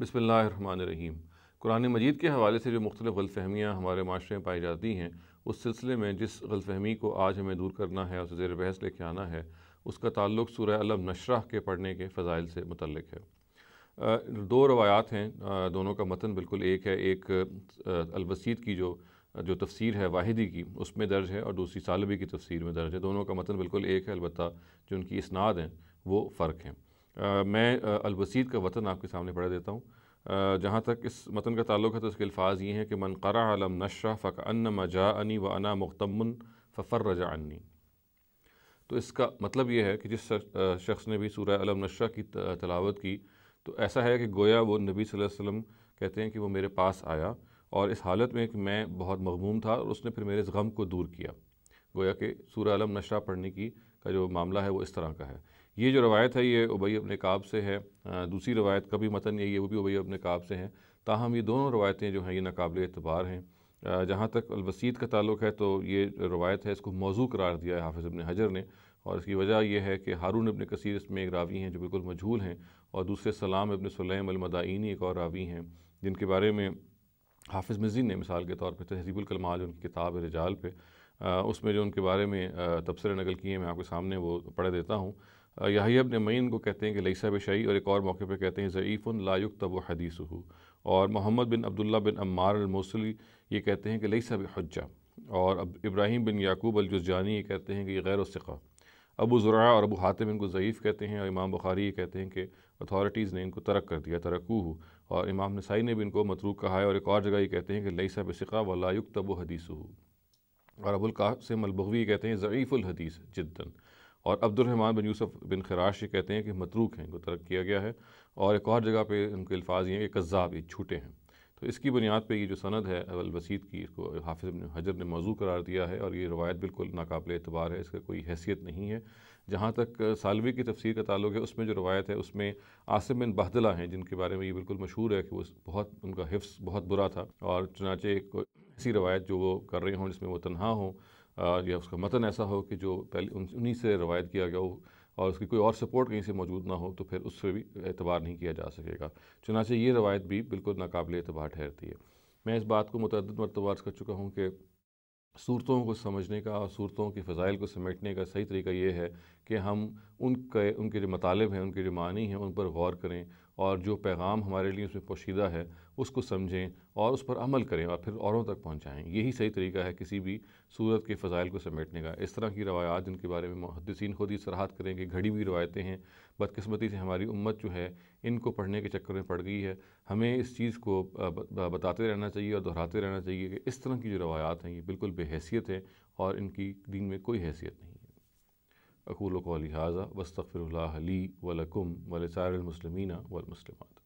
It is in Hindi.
बसमीम कुरान मजीद के हवाले से जो मुख्तलिफ़ गलतफहमियाँ हमारे माशरे में पाई जाती हैं उस सिलसिले में जिस गलतफहमी को आज हमें दूर करना है उसे ज़ेर बहस लेके आना है उसका ताल्लुक सूर्य अलम नशराह के पढ़ने के फ़जाइल से मुतलक है दो रवायात हैं दोनों का मतन बिल्कुल एक है एक अलबसीत की जो जो तफसीर है वाहिदी की उसमें दर्ज है और दूसरी सालबी की तफसीर में दर्ज है दोनों का मतन मतलब बिल्कुल एक है अलबत् जो उनकी इसनाद हैं वो फ़र्क हैं मैं अलवसीद का वतन आपके सामने पढ़ा देता हूँ जहाँ तक इस मतन का ताल्लुक है तो उसके अल्फाज ये हैं कि मन करा आलम नशा फ़क अन मजा अनी व अना मुख्तमन फ़र रजा अन्नी तो इसका मतलब ये है कि जिस शख्स ने भी सूर्य अलम नशा की तलावत की तो ऐसा है कि गोया वो नबी वसल्लम कहते हैं कि वो मेरे पास आया और इस हालत में कि मैं बहुत मगमूम था और उसने फिर मेरे इस गम को दूर किया गोया कि सूर्य आलम नशरा पढ़ने की का जो मामला है वो इस तरह का है ये जो रवायत है ये उबई अपने काब से है दूसरी रवायत का भी मतन यही है वो भी उबई अपने काब से हैं ताहम ये दोनों रवायतें जो हैं ये नाकबिल एतबार हैं जहाँ तक अलवसीद का ताल्लुक है तो ये रवायत है इसको मौजू करार दिया है हाफिज़ इबन हजर ने और इसकी वजह यह है कि हारून अपने कसीर इसमें एक रावी हैं जो बिल्कुल मजहूल हैं और दूसरे सलाम इबन सलैम अलमदाइनी एक और रावी हैं जिनके बारे में हाफिज़ मजीद ने मिसाल के तौर पर तहजीबुल जो उनकी किताब रिजाल पर उसमें जो उनके बारे में तबसरे नकल किए हैं मैं आपके सामने वो पढ़ देता हूँ याहिया ने मईन को कहते हैं कि लईसा बशाई और एक और मौके पर कहते हैं ज़यीफ़ुन लायुक तब हदीस और मोहम्मद बिन अब्दुल्ला बिन अम्मार ये कहते हैं कि लईसा बजा और अब इब्राहिम बिन याकूब अलजुजानी ये कहते हैं कि ये गैर वसिका अबू ज़रा और अबू हातिम इनको ज़यीफ़ कहते हैं और इमाम बुखारी ये कहते हैं कि अथॉरिटीज़ ने इनको तरक कर दिया हो और इमाम नसाई ने भी इनको मतरूक कहा है और एक और जगह ये कहते हैं कि लईसा बसिका वलायुक तब हदीसू और अबुल कासिम कहते हैं ज़यीफ़ुलहदीस जिद्दन और अब्दुलरहमान बिन यूसुफ बिन खराश ये कहते हैं कि मतरूक हैं इनको तरक किया गया है और एक और जगह पर उनके अल्फाज ये हैं कि कज़ाब ये छूटे हैं तो इसकी बुनियाद पर ये जो सनद है अलवसीत की इसको हाफिज़ हजर ने मौजू करार दिया है और ये रवायत बिल्कुल नाकबले अतबार है इसका कोई हैसियत नहीं है जहाँ तक सालवी की तफसीर का ताल्लुक है उसमें जो रवायत है उसमें आसिम बिन बहदला हैं जिनके बारे में ये बिल्कुल मशहूर है कि वो बहुत उनका हिफ्स बहुत बुरा था और चुनाचे एक ऐसी रवायत जो वो कर रहे हों जिसमें वो तनहा हों या उसका मतन ऐसा हो कि जो पहले उन्हीं से रवायत किया गया हो और उसकी कोई और सपोर्ट कहीं से मौजूद ना हो तो फिर उससे भी एतबार नहीं किया जा सकेगा चुनाचे ये रवायत भी बिल्कुल नाकबिल एतबार ठहरती है मैं इस बात को मतद मरतबा कर चुका हूँ कि सूरतों को समझने का और सूरतों के फ़जाइल को समेटने का सही तरीका ये है कि हम उनके उनके जो मतलब हैं उनके जो मानी हैं उन पर गौर करें और जो पैगाम हमारे लिए उसमें पोशीदा है उसको समझें और उस पर अमल करें और फिर औरों तक पहुँचाएँ यही सही तरीका है किसी भी सूरत के फ़जाइल को समेटने का इस तरह की रवायात जिनके बारे में मुहदसिन खुद ही सराहत करें कि घड़ी हुई रवायतें हैं बदकस्मती से हमारी उम्मत जो है इनको पढ़ने के चक्कर में पड़ गई है हमें इस चीज़ को बताते रहना चाहिए और दोहराते रहना चाहिए कि इस तरह की जो रवायात हैं ये बिल्कुल बेहसीत हैं और इनकी दीन में कोई हैसियत नहीं أقول قولي هذا واستغفر الله لي ولكم ولسائر المسلمين والمسلمات